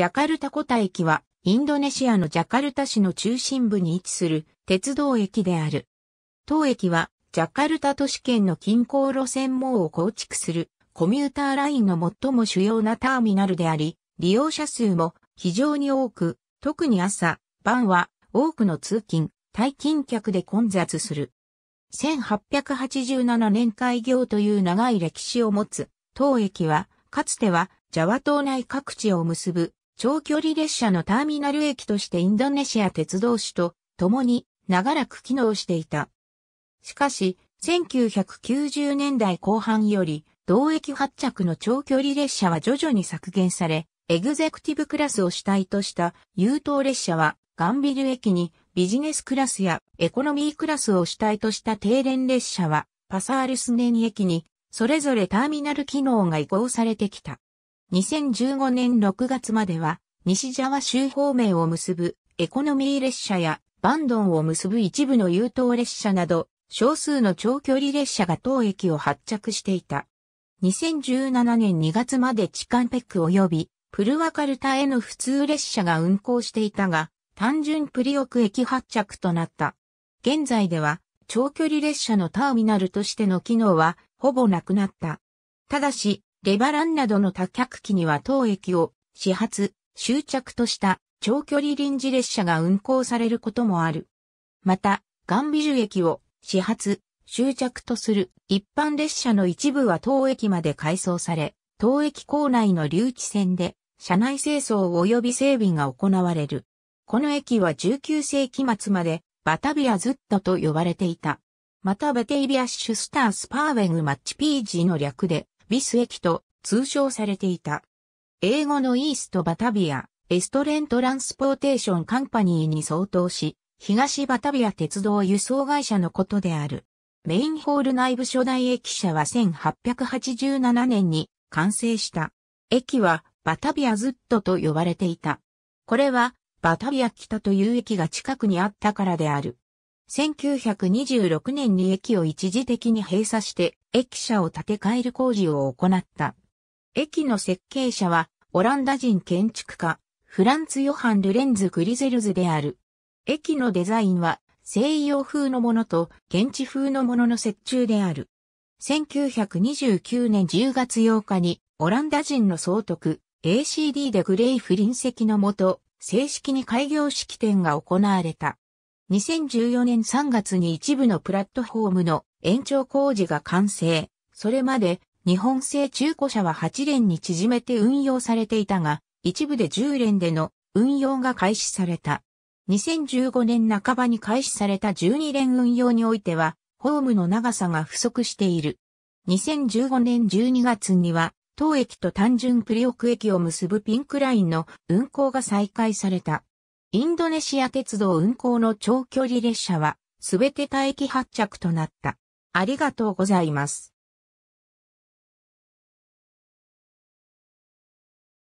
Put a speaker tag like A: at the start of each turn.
A: ジャカルタコタ駅は、インドネシアのジャカルタ市の中心部に位置する鉄道駅である。当駅は、ジャカルタ都市圏の近郊路線網を構築するコミューターラインの最も主要なターミナルであり、利用者数も非常に多く、特に朝、晩は多くの通勤、退勤客で混雑する。1887年開業という長い歴史を持つ、当駅は、かつてはジャワ島内各地を結ぶ長距離列車のターミナル駅としてインドネシア鉄道市と共に長らく機能していた。しかし、1990年代後半より、同駅発着の長距離列車は徐々に削減され、エグゼクティブクラスを主体とした優等列車は、ガンビル駅にビジネスクラスやエコノミークラスを主体とした定連列車は、パサールスネニ駅に、それぞれターミナル機能が移行されてきた。2015年6月までは、西ジャワ州方面を結ぶエコノミー列車やバンドンを結ぶ一部の優等列車など、少数の長距離列車が当駅を発着していた。2017年2月までチカンペック及びプルワカルタへの普通列車が運行していたが、単純プリオク駅発着となった。現在では、長距離列車のターミナルとしての機能は、ほぼなくなった。ただし、レバランなどの多客機には当駅を始発、終着とした長距離臨時列車が運行されることもある。また、ガンビジュ駅を始発、終着とする一般列車の一部は当駅まで改装され、当駅構内の留置線で車内清掃及び整備が行われる。この駅は19世紀末までバタビアズットと呼ばれていた。またベテイビアッシュスタースパーウェグマッチピージの略でビス駅と通称されていた。英語のイーストバタビア、エストレントランスポーテーションカンパニーに相当し、東バタビア鉄道輸送会社のことである。メインホール内部初代駅舎は1887年に完成した。駅はバタビアズットと呼ばれていた。これはバタビア北という駅が近くにあったからである。1926年に駅を一時的に閉鎖して駅舎を建て替える工事を行った。駅の設計者は、オランダ人建築家、フランツ・ヨハン・ルレンズ・グリゼルズである。駅のデザインは、西洋風のものと現地風のものの折衷である。1929年10月8日に、オランダ人の総督、ACD でグレイフ臨席のもと、正式に開業式典が行われた。2014年3月に一部のプラットフォームの延長工事が完成。それまで日本製中古車は8連に縮めて運用されていたが、一部で10連での運用が開始された。2015年半ばに開始された12連運用においては、ホームの長さが不足している。2015年12月には、当駅と単純プリオク駅を結ぶピンクラインの運行が再開された。インドネシア鉄道運行の長距離列車はすべて待機発着となった。ありがとうございます。